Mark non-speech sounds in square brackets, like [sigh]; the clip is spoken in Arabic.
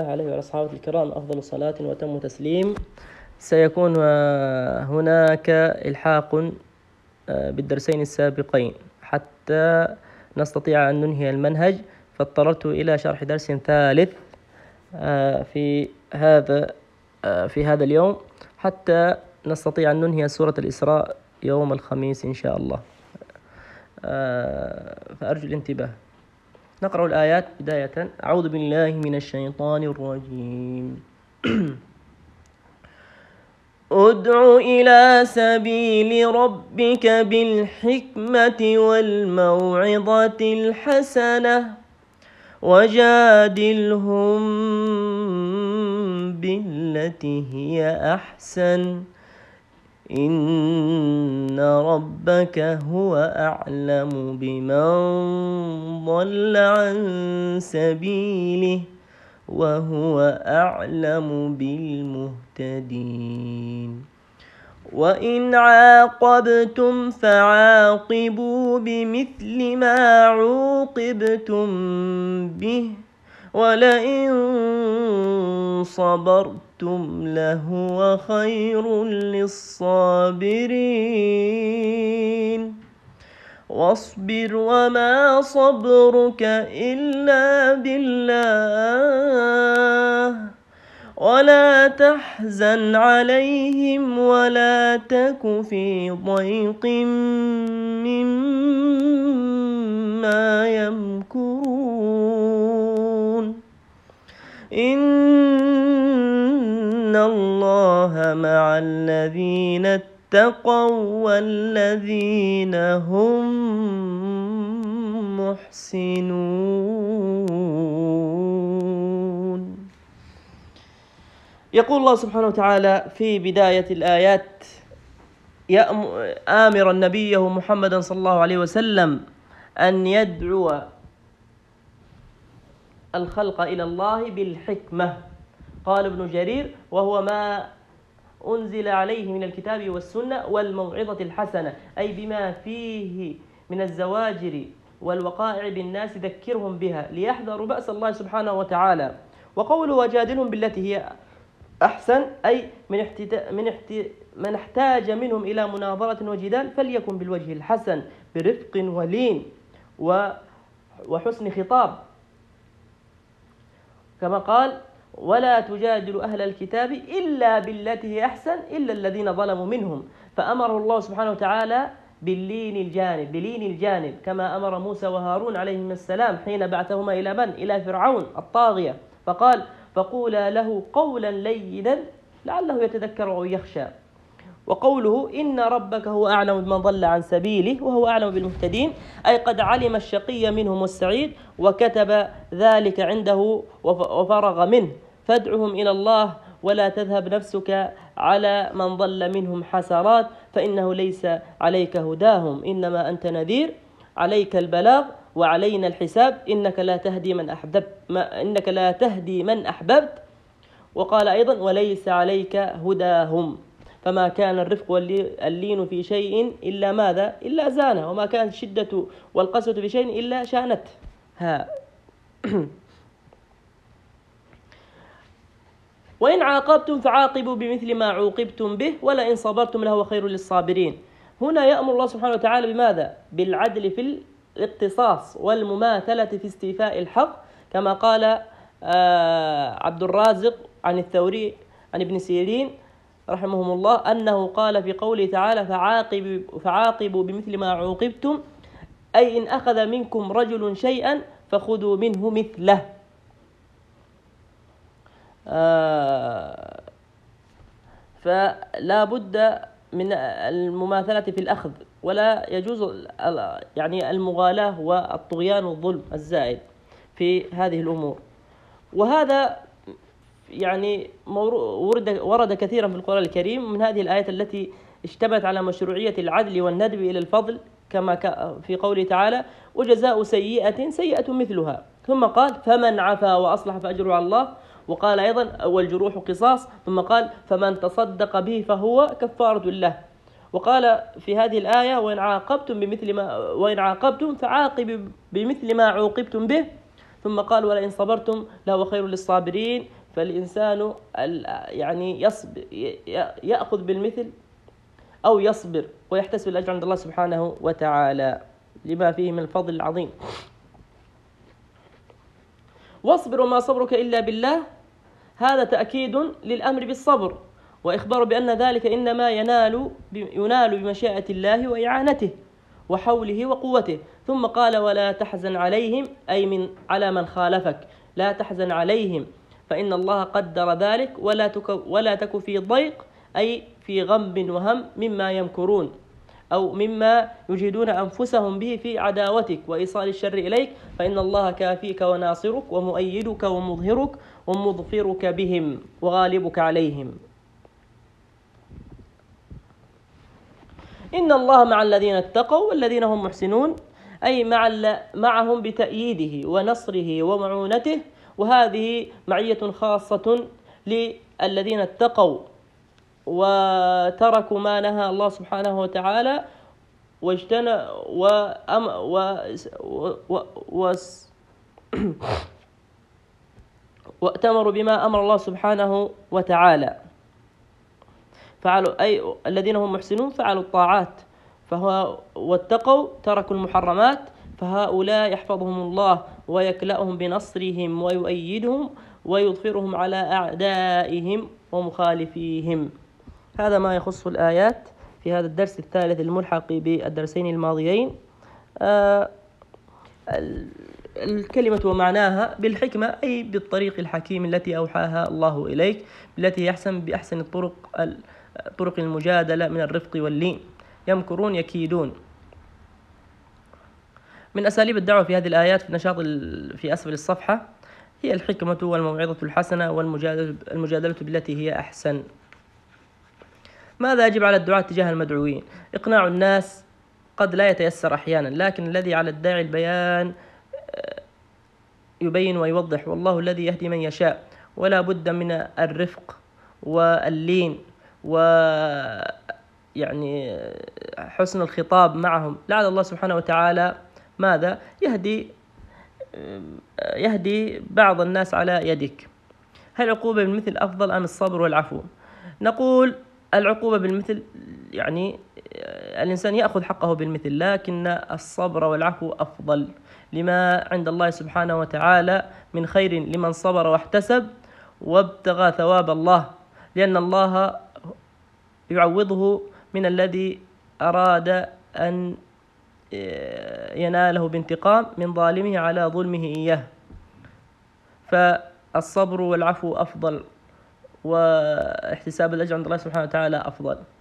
الله عليه وعلى أصحابه الكرام أفضل صلاة وتم تسليم سيكون آه، هناك إلحاق آه، بالدرسين السابقين حتى نستطيع أن ننهي المنهج فاضطررت إلى شرح درس ثالث آه، في هذا في هذا اليوم حتى نستطيع أن ننهي سورة الإسراء يوم الخميس إن شاء الله فأرجو الانتباه نقرأ الآيات بداية أعوذ بالله من الشيطان الرجيم [clears throat] ادع إلى سبيل ربك بالحكمة والموعظة الحسنة وجادلهم بالتي هي أحسن إن ربك هو أعلم بمن ضل عن سبيله وهو أعلم بالمهتدين وإن عاقبتم فعاقبوا بمثل ما عوقبتم به ۖ ولئن صبرتم لهو خير للصابرين واصبر وما صبرك إلا بالله ولا تحزن عليهم ولا تك في ضيق مما يمكرون إن الله مع الذين اتقوا والذين هم محسنون يقول الله سبحانه وتعالى في بداية الآيات آمرا نبيه محمدا صلى الله عليه وسلم أن يدعو الخلق إلى الله بالحكمة قال ابن جرير وهو ما أنزل عليه من الكتاب والسنة والموعظة الحسنة أي بما فيه من الزواجر والوقائع بالناس ذكرهم بها ليحذروا بأس الله سبحانه وتعالى وقوله وجادلهم بالتي هي أحسن أي من احتت... من احت... من احتاج منهم إلى مناظرة وجدال فليكن بالوجه الحسن برفق ولين و... وحسن خطاب كما قال ولا تجادل أهل الكتاب إلا بالتي هي أحسن إلا الذين ظلموا منهم فأمره الله سبحانه وتعالى باللين الجانب بلين الجانب كما أمر موسى وهارون عليهما السلام حين بعثهما إلى من؟ إلى فرعون الطاغية فقال فقولا له قولا لينا لعله يتذكر أو يخشى وقوله إن ربك هو أعلم بمن ضل عن سبيله وهو أعلم بالمهتدين أي قد علم الشقي منهم والسعيد وكتب ذلك عنده وفرغ منه فادعهم إلى الله ولا تذهب نفسك على من ضل منهم حسرات فإنه ليس عليك هداهم إنما أنت نذير عليك البلاغ وعلينا الحساب إنك لا تهدي من أحببت إنك لا تهدي من أحببت وقال أيضا وليس عليك هداهم فما كان الرفق واللين في شيء إلا ماذا إلا زانه وما كانت الشدة والقسوة في شيء إلا شانته ها [clears throat] وإن عاقبتم فعاقبوا بمثل ما عوقبتم به ولئن صبرتم لهو خير للصابرين هنا يأمر الله سبحانه وتعالى بماذا؟ بالعدل في الاقتصاص والمماثلة في استيفاء الحق كما قال آه، عبد الرازق عن الثوري عن ابن سيرين رحمهم الله أنه قال في قوله تعالى فعاقب فعاقبوا بمثل ما عوقبتم أي إن أخذ منكم رجل شيئا فخذوا منه مثله آه فلا بد من المماثلة في الأخذ ولا يجوز يعني المغالاة والطغيان والظلم الزائد في هذه الأمور وهذا يعني ورد, ورد كثيرا في القرآن الكريم من هذه الآية التي اشتبت على مشروعية العدل والندب إلى الفضل كما في قوله تعالى وجزاء سيئة سيئة مثلها ثم قال فمن عفا وأصلح فأجره على الله وقال أيضا والجروح قصاص ثم قال فمن تصدق به فهو كفارة له وقال في هذه الآية وإن عاقبتم بمثل ما وإن عاقبتم فعاقب بمثل ما عوقبتم به ثم قال ولئن صبرتم لهو خير للصابرين فالإنسان يعني يصبر يأخذ بالمثل أو يصبر ويحتسب الأجر عند الله سبحانه وتعالى لما فيه من الفضل العظيم واصبر وما صبرك إلا بالله هذا تأكيد للأمر بالصبر وإخبار بأن ذلك إنما ينال ينال بمشيئة الله وإعانته وحوله وقوته ثم قال ولا تحزن عليهم أي من على من خالفك لا تحزن عليهم فإن الله قدر ذلك ولا تك ولا تك في ضيق أي في غم وهم مما يمكرون أو مما يجهدون أنفسهم به في عداوتك وإيصال الشر إليك فإن الله كافيك وناصرك ومؤيدك ومظهرك ومظفرك بهم وغالبك عليهم إن الله مع الذين اتقوا والذين هم محسنون أي مع معهم بتأييده ونصره ومعونته وهذه معية خاصة للذين اتقوا وتركوا ما نهى الله سبحانه وتعالى واجتنى وأم و و و [coughs] واتمروا بما أمر الله سبحانه وتعالى فعلوا أي الذين هم محسنون فعلوا الطاعات فهو واتقوا تركوا المحرمات فهؤلاء يحفظهم الله ويكلأهم بنصرهم ويؤيدهم ويظفرهم على أعدائهم ومخالفيهم هذا ما يخص الآيات في هذا الدرس الثالث الملحق بالدرسين الماضيين آه الكلمة ومعناها بالحكمة أي بالطريق الحكيم التي أوحاها الله إليك التي يحسن بأحسن الطرق طرق المجادلة من الرفق واللين يمكرون يكيدون من أساليب الدعوة في هذه الآيات في النشاط في أسفل الصفحة هي الحكمة والموعظة الحسنة والمجادلة بالتي هي أحسن ماذا يجب على الدعاة تجاه المدعوين إقناع الناس قد لا يتيسر أحيانا لكن الذي على الداعي البيان آه، يبين ويوضح والله الذي يهدي من يشاء ولا بد من الرفق واللين و يعني حسن الخطاب معهم لعل الله سبحانه وتعالى ماذا يهدي يهدي بعض الناس على يدك هل العقوبة بالمثل أفضل أم الصبر والعفو نقول العقوبة بالمثل يعني الإنسان يأخذ حقه بالمثل لكن الصبر والعفو أفضل لما عند الله سبحانه وتعالى من خير لمن صبر واحتسب وابتغى ثواب الله لأن الله يعوضه من الذي أراد أن آه، يناله بانتقام من ظالمه على ظلمه إياه فالصبر والعفو أفضل واحتساب الأجر عند الله سبحانه وتعالى أفضل